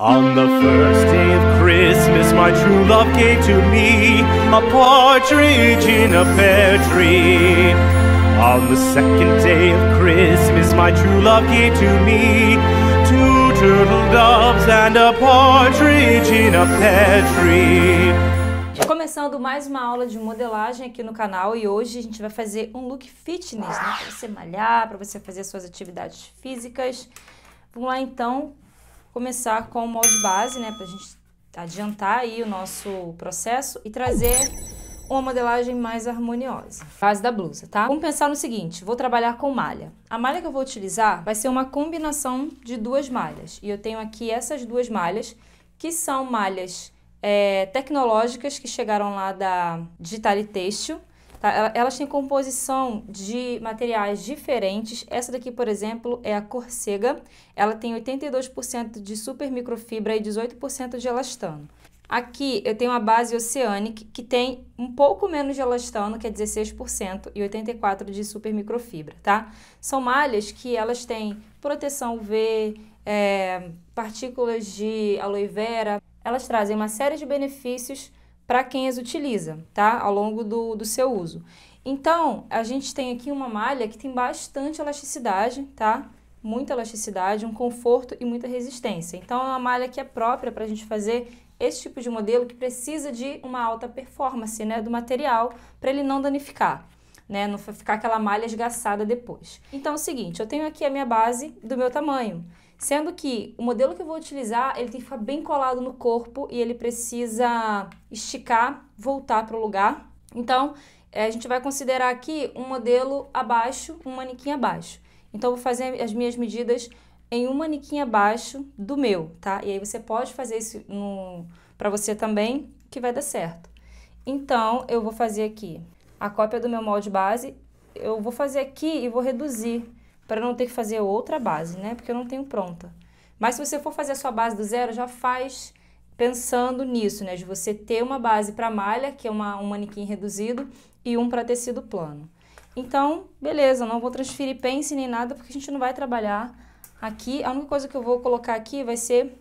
On the first day of Christmas, my true love gave to me a partridge in a pear tree. On the second day of Christmas, my true love gave to me two turtle doves and a partridge in a pear tree. Tá começando mais uma aula de modelagem aqui no canal e hoje a gente vai fazer um look fitness, né? Para você malhar, pra você fazer suas atividades físicas. Vamos lá então começar com o molde base, né, para a gente adiantar aí o nosso processo e trazer uma modelagem mais harmoniosa. Base da blusa, tá? Vamos pensar no seguinte, vou trabalhar com malha. A malha que eu vou utilizar vai ser uma combinação de duas malhas. E eu tenho aqui essas duas malhas, que são malhas é, tecnológicas que chegaram lá da Digital Textil. Tá? Elas têm composição de materiais diferentes. Essa daqui, por exemplo, é a Corsega. Ela tem 82% de super microfibra e 18% de elastano. Aqui eu tenho a base Oceanic, que tem um pouco menos de elastano, que é 16%, e 84% de super tá? São malhas que elas têm proteção UV, é, eh, partículas de aloe vera. Elas trazem uma série de benefícios para quem as utiliza, tá? Ao longo do, do seu uso. Então, a gente tem aqui uma malha que tem bastante elasticidade, tá? Muita elasticidade, um conforto e muita resistência. Então, é uma malha que é própria para a gente fazer esse tipo de modelo que precisa de uma alta performance, né? Do material, para ele não danificar. Né, não ficar aquela malha esgaçada depois. Então é o seguinte, eu tenho aqui a minha base do meu tamanho. Sendo que o modelo que eu vou utilizar, ele tem que ficar bem colado no corpo e ele precisa esticar, voltar para o lugar. Então, eh, a gente vai considerar aqui um modelo abaixo, um manequim abaixo. Então, eu vou fazer as minhas medidas em um manequim abaixo do meu, tá? E aí você pode fazer isso para você também, que vai dar certo. Então, eu vou fazer aqui a cópia do meu molde base. Eu vou fazer aqui e vou reduzir para não ter que fazer outra base, né? Porque eu não tenho pronta. Mas se você for fazer a sua base do zero, já faz pensando nisso, né? De você ter uma base para malha, que é uma, um manequim reduzido, e um para tecido plano. Então, beleza, não vou transferir pence nem nada, porque a gente não vai trabalhar aqui. A única coisa que eu vou colocar aqui vai ser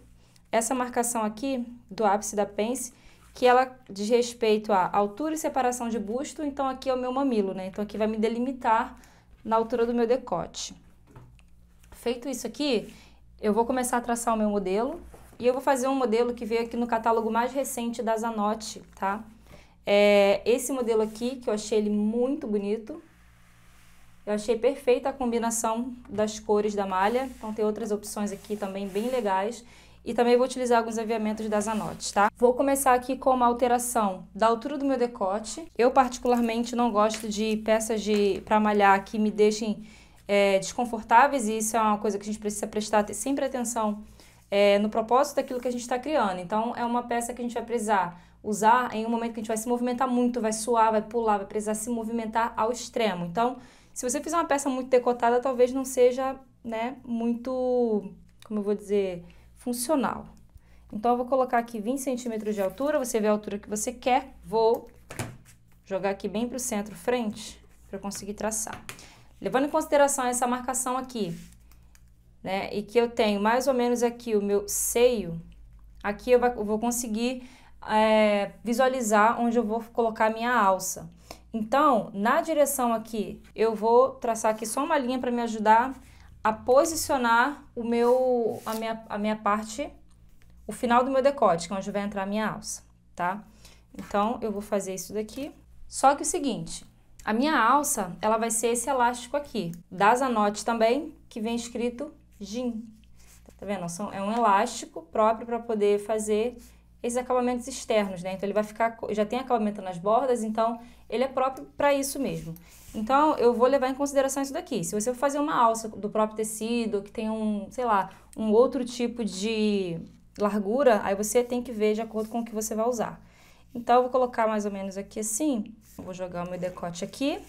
essa marcação aqui do ápice da pence, que ela diz respeito à altura e separação de busto, então aqui é o meu mamilo, né? Então aqui vai me delimitar na altura do meu decote. Feito isso aqui, eu vou começar a traçar o meu modelo e eu vou fazer um modelo que veio aqui no catálogo mais recente da Zanotti, tá? É esse modelo aqui, que eu achei ele muito bonito. Eu achei perfeita a combinação das cores da malha, então tem outras opções aqui também bem legais e também vou utilizar alguns aviamentos das anotes, tá? Vou começar aqui com uma alteração da altura do meu decote. Eu particularmente não gosto de peças de para malhar que me deixem é, desconfortáveis e isso é uma coisa que a gente precisa prestar sempre atenção é, no propósito daquilo que a gente está criando. Então é uma peça que a gente vai precisar usar em um momento que a gente vai se movimentar muito, vai suar, vai pular, vai precisar se movimentar ao extremo. Então se você fizer uma peça muito decotada, talvez não seja, né, muito, como eu vou dizer funcional. Então, eu vou colocar aqui 20 centímetros de altura, você vê a altura que você quer. Vou jogar aqui bem para o centro, frente, para eu conseguir traçar. Levando em consideração essa marcação aqui, né, e que eu tenho mais ou menos aqui o meu seio, aqui eu vou conseguir é, visualizar onde eu vou colocar a minha alça. Então, na direção aqui, eu vou traçar aqui só uma linha para me ajudar a posicionar o meu, a, minha, a minha parte, o final do meu decote, que é onde vai entrar a minha alça, tá? Então, eu vou fazer isso daqui. Só que o seguinte, a minha alça, ela vai ser esse elástico aqui, da Zanotti também, que vem escrito jean. Tá vendo? São, é um elástico próprio para poder fazer esses acabamentos externos, né? Então, ele vai ficar, já tem acabamento nas bordas, então ele é próprio para isso mesmo. Então, eu vou levar em consideração isso daqui. Se você for fazer uma alça do próprio tecido, que tem um, sei lá, um outro tipo de largura, aí você tem que ver de acordo com o que você vai usar. Então, eu vou colocar mais ou menos aqui assim, vou jogar o meu decote aqui,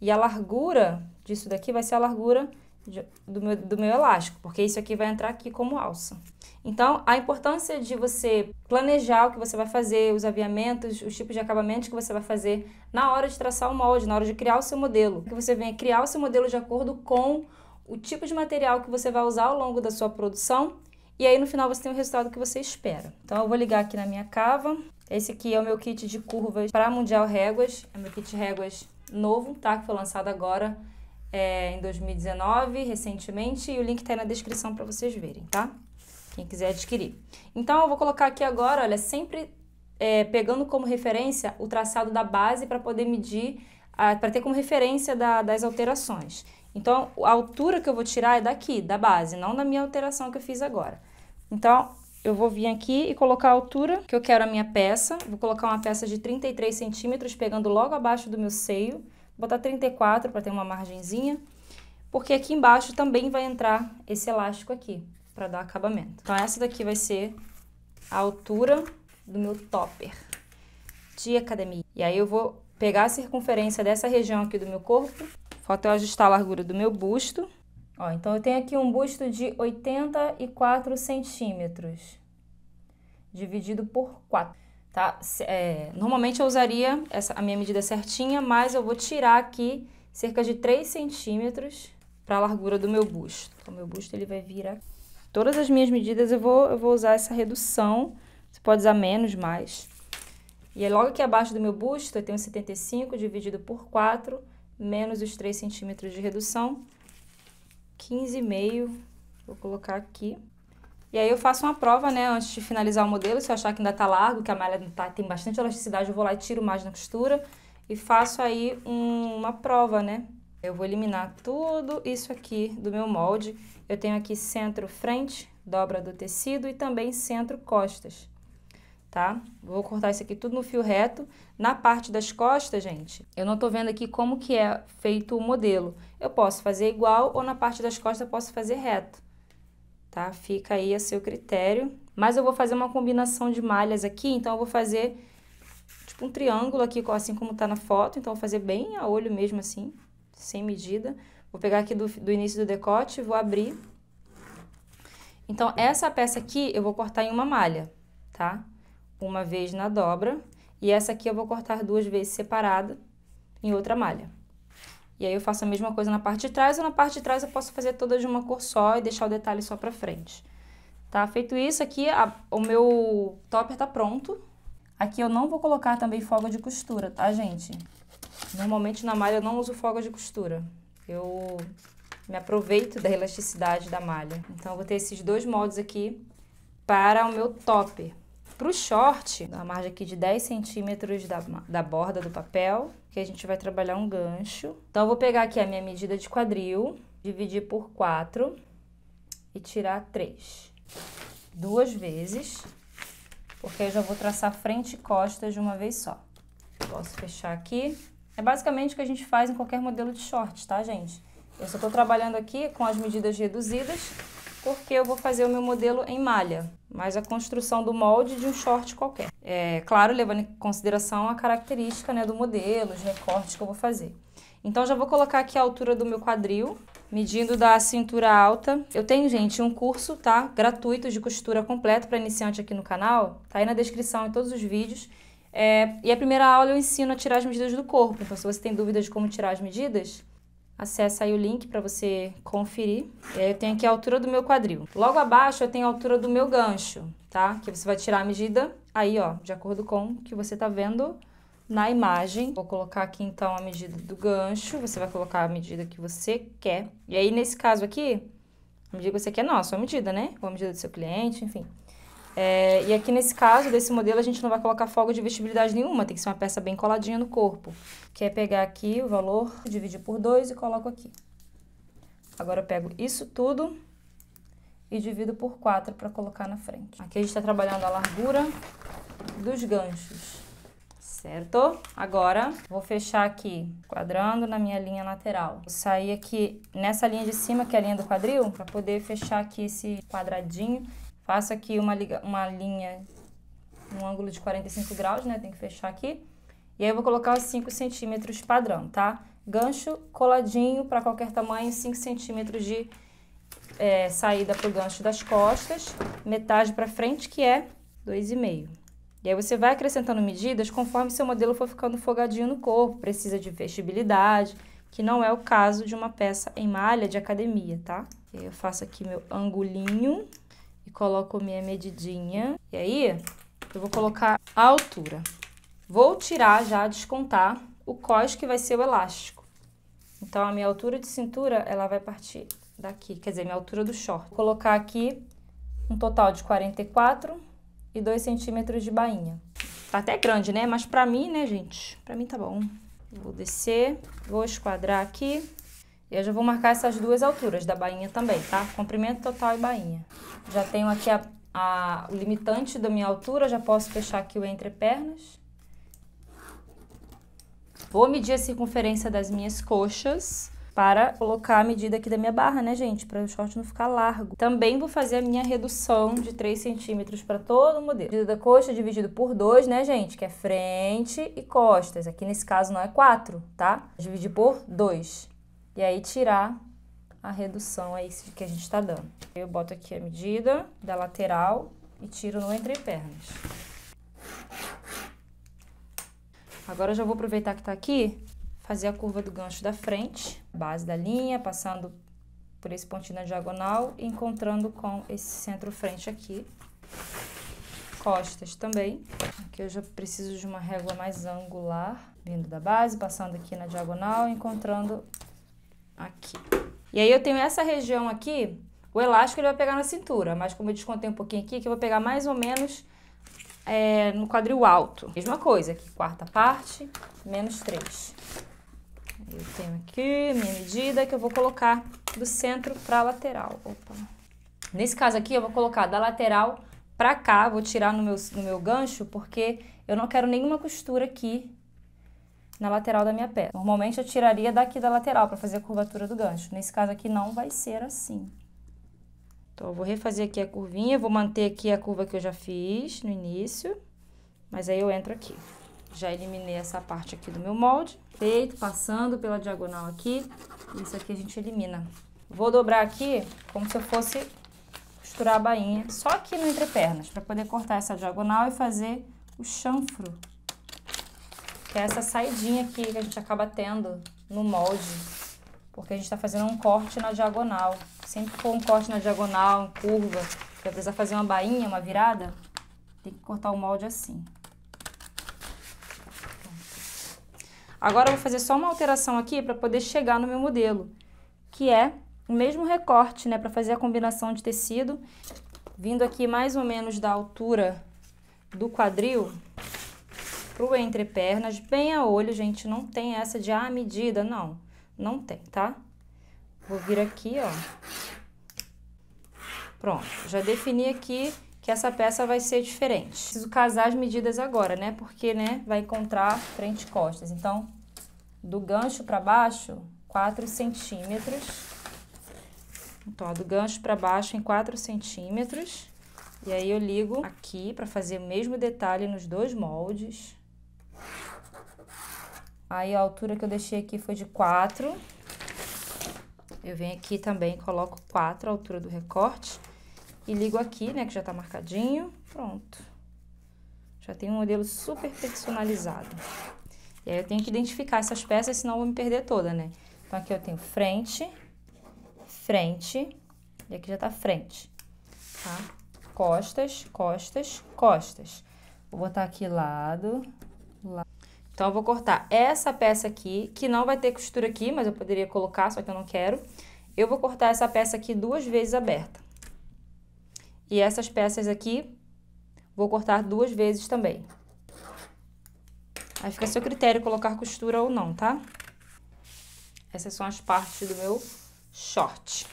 e a largura disso daqui vai ser a largura de, do, meu, do meu elástico, porque isso aqui vai entrar aqui como alça. Então, a importância de você planejar o que você vai fazer, os aviamentos, os tipos de acabamentos que você vai fazer na hora de traçar o molde, na hora de criar o seu modelo. Que você venha é criar o seu modelo de acordo com o tipo de material que você vai usar ao longo da sua produção. E aí, no final, você tem o resultado que você espera. Então, eu vou ligar aqui na minha cava. Esse aqui é o meu kit de curvas para Mundial Réguas. É meu kit réguas novo, tá? Que foi lançado agora é, em 2019, recentemente, e o link está aí na descrição para vocês verem, tá? Quem quiser adquirir. Então, eu vou colocar aqui agora, olha, sempre é, pegando como referência o traçado da base para poder medir, para ter como referência da, das alterações. Então, a altura que eu vou tirar é daqui, da base, não da minha alteração que eu fiz agora. Então, eu vou vir aqui e colocar a altura que eu quero a minha peça. Vou colocar uma peça de 33 centímetros, pegando logo abaixo do meu seio. Vou botar 34 para ter uma margenzinha, porque aqui embaixo também vai entrar esse elástico aqui, para dar acabamento. Então, essa daqui vai ser a altura do meu topper de academia. E aí eu vou pegar a circunferência dessa região aqui do meu corpo, falta eu ajustar a largura do meu busto. Ó, então eu tenho aqui um busto de 84 centímetros, dividido por 4 tá? É, normalmente eu usaria essa, a minha medida certinha, mas eu vou tirar aqui cerca de 3 centímetros para a largura do meu busto. Então, meu busto ele vai virar. Todas as minhas medidas eu vou, eu vou usar essa redução, você pode usar menos, mais. E aí, logo aqui abaixo do meu busto, eu tenho 75 dividido por 4, menos os 3 centímetros de redução, 15,5, vou colocar aqui. E aí eu faço uma prova, né, antes de finalizar o modelo, se eu achar que ainda tá largo, que a malha tá, tem bastante elasticidade, eu vou lá e tiro mais na costura e faço aí um, uma prova, né. Eu vou eliminar tudo isso aqui do meu molde. Eu tenho aqui centro frente, dobra do tecido e também centro costas, tá? Vou cortar isso aqui tudo no fio reto. Na parte das costas, gente, eu não tô vendo aqui como que é feito o modelo. Eu posso fazer igual ou na parte das costas eu posso fazer reto tá? Fica aí a seu critério. Mas eu vou fazer uma combinação de malhas aqui, então eu vou fazer tipo um triângulo aqui, assim como tá na foto. Então, eu vou fazer bem a olho mesmo assim, sem medida. Vou pegar aqui do, do início do decote, vou abrir. Então, essa peça aqui eu vou cortar em uma malha, tá? Uma vez na dobra. E essa aqui eu vou cortar duas vezes separada em outra malha. E aí eu faço a mesma coisa na parte de trás, ou na parte de trás eu posso fazer toda de uma cor só e deixar o detalhe só pra frente. Tá, feito isso aqui, a, o meu topper tá pronto. Aqui eu não vou colocar também folga de costura, tá, gente? Normalmente na malha eu não uso folga de costura. Eu me aproveito da elasticidade da malha. Então eu vou ter esses dois moldes aqui para o meu topper. Para o short, na margem aqui de 10 centímetros da, da borda do papel, que a gente vai trabalhar um gancho. Então, eu vou pegar aqui a minha medida de quadril, dividir por 4 e tirar 3. Duas vezes, porque eu já vou traçar frente e costas de uma vez só. Posso fechar aqui. É basicamente o que a gente faz em qualquer modelo de short, tá, gente? Eu só estou trabalhando aqui com as medidas reduzidas porque eu vou fazer o meu modelo em malha, mas a construção do molde de um short qualquer. É, claro, levando em consideração a característica né, do modelo, os recortes que eu vou fazer. Então, já vou colocar aqui a altura do meu quadril, medindo da cintura alta. Eu tenho, gente, um curso, tá? Gratuito de costura completo para iniciante aqui no canal. Tá aí na descrição em todos os vídeos. É, e a primeira aula eu ensino a tirar as medidas do corpo. Então, se você tem dúvidas de como tirar as medidas, Acesse aí o link para você conferir. eu tenho aqui a altura do meu quadril. Logo abaixo eu tenho a altura do meu gancho, tá? Que você vai tirar a medida aí, ó, de acordo com o que você tá vendo na imagem. Vou colocar aqui então a medida do gancho, você vai colocar a medida que você quer. E aí nesse caso aqui, a medida que você quer é não, a sua medida, né? Ou a medida do seu cliente, enfim. É, e aqui nesse caso, desse modelo, a gente não vai colocar folga de vestibilidade nenhuma, tem que ser uma peça bem coladinha no corpo. Que é pegar aqui o valor, dividir por 2 e coloco aqui. Agora eu pego isso tudo e divido por 4 para colocar na frente. Aqui a gente está trabalhando a largura dos ganchos, certo? Agora, vou fechar aqui, quadrando na minha linha lateral. Vou sair aqui nessa linha de cima, que é a linha do quadril, para poder fechar aqui esse quadradinho Faço aqui uma, liga, uma linha, um ângulo de 45 graus, né? Tem que fechar aqui. E aí eu vou colocar os 5 centímetros padrão, tá? Gancho coladinho para qualquer tamanho, 5 centímetros de é, saída pro gancho das costas. Metade para frente, que é 2,5. E aí você vai acrescentando medidas conforme seu modelo for ficando folgadinho no corpo, precisa de vestibilidade, que não é o caso de uma peça em malha de academia, tá? Eu faço aqui meu angulinho e coloco minha medidinha. E aí, eu vou colocar a altura. Vou tirar já, descontar o cos que vai ser o elástico. Então, a minha altura de cintura, ela vai partir daqui, quer dizer, minha altura do short. Vou colocar aqui um total de 44 e 2 centímetros de bainha. Tá até grande, né? Mas pra mim, né, gente? Pra mim tá bom. Vou descer, vou esquadrar aqui. E eu já vou marcar essas duas alturas da bainha também, tá? Comprimento total e bainha. Já tenho aqui a, a, o limitante da minha altura, já posso fechar aqui o entre pernas. Vou medir a circunferência das minhas coxas para colocar a medida aqui da minha barra, né, gente? Para o short não ficar largo. Também vou fazer a minha redução de 3 centímetros para todo o modelo. Medida da coxa dividido por 2, né, gente? Que é frente e costas. Aqui nesse caso não é 4, tá? Dividir por 2 e aí tirar a redução aí que a gente está dando. Eu boto aqui a medida da lateral e tiro no entrepernas. Agora eu já vou aproveitar que tá aqui, fazer a curva do gancho da frente, base da linha, passando por esse pontinho na diagonal, encontrando com esse centro-frente aqui. Costas também. Aqui eu já preciso de uma régua mais angular, vindo da base, passando aqui na diagonal, encontrando Aqui. E aí eu tenho essa região aqui, o elástico ele vai pegar na cintura, mas como eu descontei um pouquinho aqui, que eu vou pegar mais ou menos é, no quadril alto. Mesma coisa aqui, quarta parte, menos três. Eu tenho aqui minha medida que eu vou colocar do centro para a lateral. Opa. Nesse caso aqui, eu vou colocar da lateral para cá, vou tirar no meu, no meu gancho, porque eu não quero nenhuma costura aqui na lateral da minha peça. Normalmente eu tiraria daqui da lateral para fazer a curvatura do gancho. Nesse caso aqui não vai ser assim. Então, eu vou refazer aqui a curvinha, vou manter aqui a curva que eu já fiz no início, mas aí eu entro aqui. Já eliminei essa parte aqui do meu molde, feito, passando pela diagonal aqui, isso aqui a gente elimina. Vou dobrar aqui como se eu fosse costurar a bainha, só aqui no entrepernas, para poder cortar essa diagonal e fazer o chanfro que é essa saidinha aqui que a gente acaba tendo no molde, porque a gente está fazendo um corte na diagonal. Sempre que for um corte na diagonal, em curva, vai precisar fazer uma bainha, uma virada, tem que cortar o molde assim. Agora eu vou fazer só uma alteração aqui para poder chegar no meu modelo, que é o mesmo recorte, né, para fazer a combinação de tecido, vindo aqui mais ou menos da altura do quadril, crua entre pernas, bem a olho, gente. Não tem essa de, ah, medida, não. Não tem, tá? Vou vir aqui, ó. Pronto, já defini aqui que essa peça vai ser diferente. Preciso casar as medidas agora, né? Porque, né, vai encontrar frente e costas. Então, do gancho para baixo, 4 centímetros. Então, ó, do gancho para baixo em 4 centímetros. E aí, eu ligo aqui para fazer o mesmo detalhe nos dois moldes. Aí a altura que eu deixei aqui foi de 4. Eu venho aqui também, coloco 4 a altura do recorte. E ligo aqui, né, que já tá marcadinho. Pronto. Já tem um modelo super personalizado. E aí eu tenho que identificar essas peças, senão eu vou me perder toda, né? Então aqui eu tenho frente, frente, e aqui já tá frente, tá? Costas, costas, costas. Vou botar aqui lado, lado. Então, eu vou cortar essa peça aqui, que não vai ter costura aqui, mas eu poderia colocar, só que eu não quero. Eu vou cortar essa peça aqui duas vezes aberta. E essas peças aqui, vou cortar duas vezes também. Aí fica a seu critério colocar costura ou não, tá? Essas são as partes do meu short.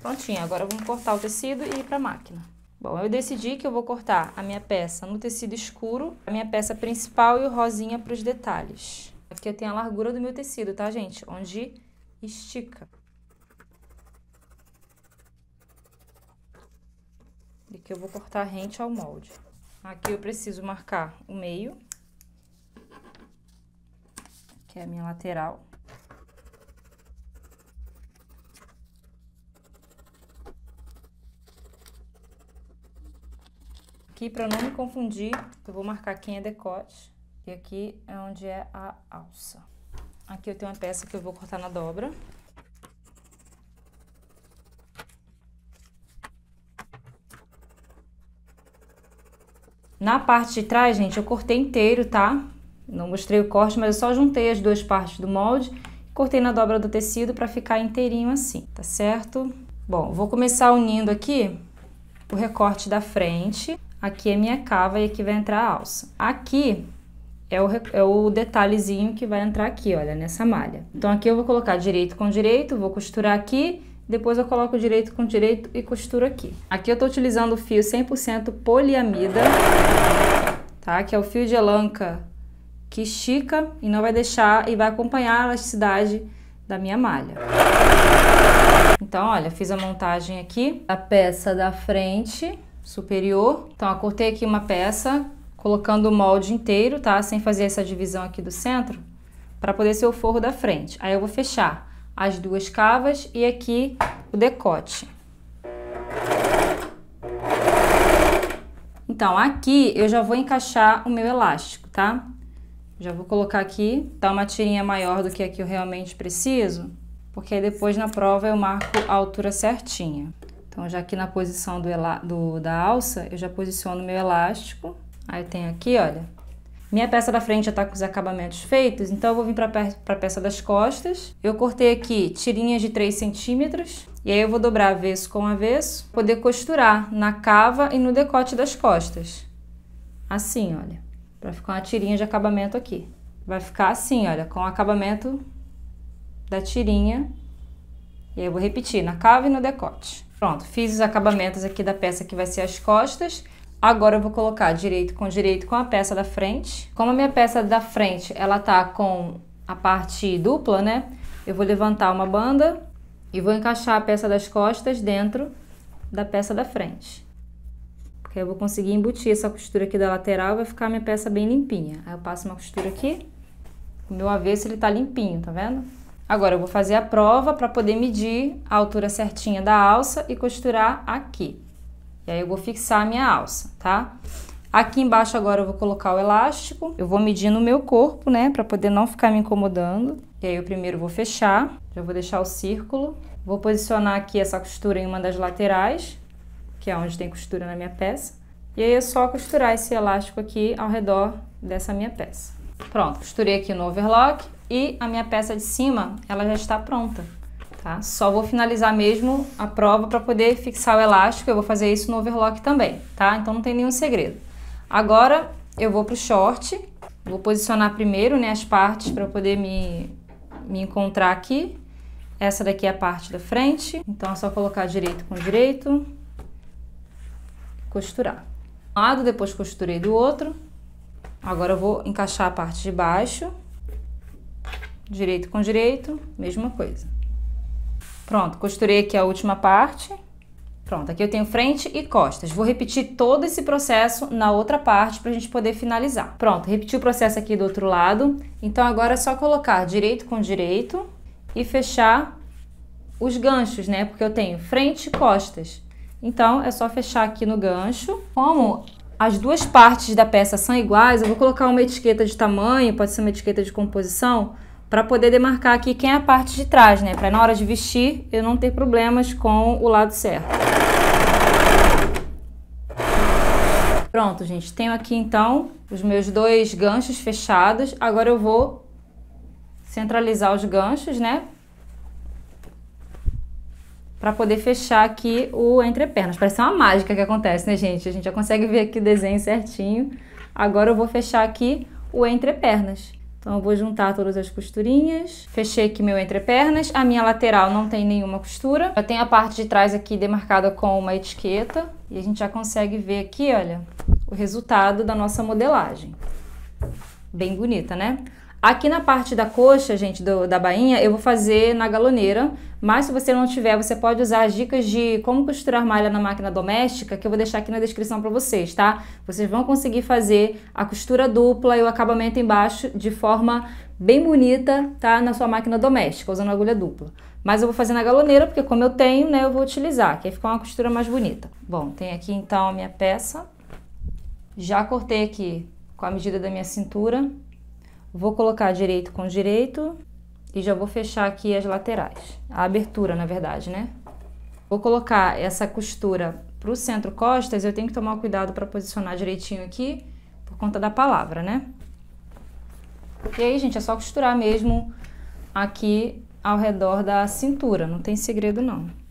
Prontinho, agora vamos cortar o tecido e ir pra máquina. Bom, eu decidi que eu vou cortar a minha peça no tecido escuro, a minha peça principal e o rosinha para os detalhes. Aqui é eu tenho a largura do meu tecido, tá, gente? Onde estica. E que eu vou cortar rente ao molde. Aqui eu preciso marcar o meio, que é a minha lateral. Aqui, para não me confundir, eu vou marcar quem é decote. E aqui é onde é a alça. Aqui eu tenho uma peça que eu vou cortar na dobra. Na parte de trás, gente, eu cortei inteiro, tá? Não mostrei o corte, mas eu só juntei as duas partes do molde e cortei na dobra do tecido para ficar inteirinho assim, tá certo? Bom, vou começar unindo aqui o recorte da frente Aqui é minha cava e aqui vai entrar a alça. Aqui é o, é o detalhezinho que vai entrar aqui, olha, nessa malha. Então, aqui eu vou colocar direito com direito, vou costurar aqui, depois eu coloco direito com direito e costuro aqui. Aqui eu tô utilizando o fio 100% poliamida, tá? Que é o fio de elanca que estica e não vai deixar e vai acompanhar a elasticidade da minha malha. Então, olha, fiz a montagem aqui da peça da frente superior. Então, acortei aqui uma peça, colocando o molde inteiro, tá? Sem fazer essa divisão aqui do centro, para poder ser o forro da frente. Aí eu vou fechar as duas cavas e aqui o decote. Então, aqui eu já vou encaixar o meu elástico, tá? Já vou colocar aqui, tá uma tirinha maior do que é que eu realmente preciso, porque aí depois na prova eu marco a altura certinha. Então, já aqui na posição do, do, da alça, eu já posiciono meu elástico. Aí tem aqui, olha, minha peça da frente já tá com os acabamentos feitos, então eu vou vir para pe a peça das costas. Eu cortei aqui tirinhas de 3 centímetros, e aí eu vou dobrar avesso com avesso, poder costurar na cava e no decote das costas. Assim, olha, para ficar uma tirinha de acabamento aqui. Vai ficar assim, olha, com o acabamento da tirinha. E aí eu vou repetir na cava e no decote. Pronto, fiz os acabamentos aqui da peça que vai ser as costas. Agora eu vou colocar direito com direito com a peça da frente. Como a minha peça da frente, ela tá com a parte dupla, né? Eu vou levantar uma banda e vou encaixar a peça das costas dentro da peça da frente. Porque eu vou conseguir embutir essa costura aqui da lateral, vai ficar minha peça bem limpinha. Aí eu passo uma costura aqui, o meu avesso ele tá limpinho, tá vendo? Agora eu vou fazer a prova para poder medir a altura certinha da alça e costurar aqui. E aí eu vou fixar a minha alça, tá? Aqui embaixo agora eu vou colocar o elástico. Eu vou medir no meu corpo, né, para poder não ficar me incomodando. E aí eu primeiro vou fechar, já vou deixar o círculo. Vou posicionar aqui essa costura em uma das laterais, que é onde tem costura na minha peça. E aí é só costurar esse elástico aqui ao redor dessa minha peça. Pronto, costurei aqui no overlock e a minha peça de cima, ela já está pronta, tá? Só vou finalizar mesmo a prova para poder fixar o elástico, eu vou fazer isso no overlock também, tá? Então não tem nenhum segredo. Agora eu vou pro short, vou posicionar primeiro, né, as partes para poder me, me encontrar aqui. Essa daqui é a parte da frente, então é só colocar direito com direito, costurar. Um lado, depois costurei do outro. Agora eu vou encaixar a parte de baixo direito com direito, mesma coisa. Pronto, costurei aqui a última parte. Pronto, aqui eu tenho frente e costas. Vou repetir todo esse processo na outra parte para a gente poder finalizar. Pronto, repeti o processo aqui do outro lado. Então agora é só colocar direito com direito e fechar os ganchos, né? Porque eu tenho frente e costas. Então é só fechar aqui no gancho. Como as duas partes da peça são iguais, eu vou colocar uma etiqueta de tamanho, pode ser uma etiqueta de composição, para poder demarcar aqui quem é a parte de trás, né? Para na hora de vestir eu não ter problemas com o lado certo. Pronto, gente. Tenho aqui então os meus dois ganchos fechados. Agora eu vou centralizar os ganchos, né? Para poder fechar aqui o entrepernas. Parece uma mágica que acontece, né, gente? A gente já consegue ver aqui o desenho certinho. Agora eu vou fechar aqui o entrepernas. Então eu vou juntar todas as costurinhas. Fechei aqui meu entrepernas. A minha lateral não tem nenhuma costura. Já tem a parte de trás aqui demarcada com uma etiqueta. E a gente já consegue ver aqui, olha, o resultado da nossa modelagem. Bem bonita, né? Aqui na parte da coxa, gente, do, da bainha, eu vou fazer na galoneira, mas se você não tiver, você pode usar as dicas de como costurar malha na máquina doméstica, que eu vou deixar aqui na descrição para vocês, tá? Vocês vão conseguir fazer a costura dupla e o acabamento embaixo de forma bem bonita, tá? Na sua máquina doméstica, usando agulha dupla. Mas eu vou fazer na galoneira, porque como eu tenho, né, eu vou utilizar, que aí fica uma costura mais bonita. Bom, tem aqui então a minha peça. Já cortei aqui com a medida da minha cintura. Vou colocar direito com direito e já vou fechar aqui as laterais, a abertura, na verdade, né? Vou colocar essa costura para o centro costas, eu tenho que tomar cuidado para posicionar direitinho aqui, por conta da palavra, né? E aí, gente, é só costurar mesmo aqui ao redor da cintura, não tem segredo não.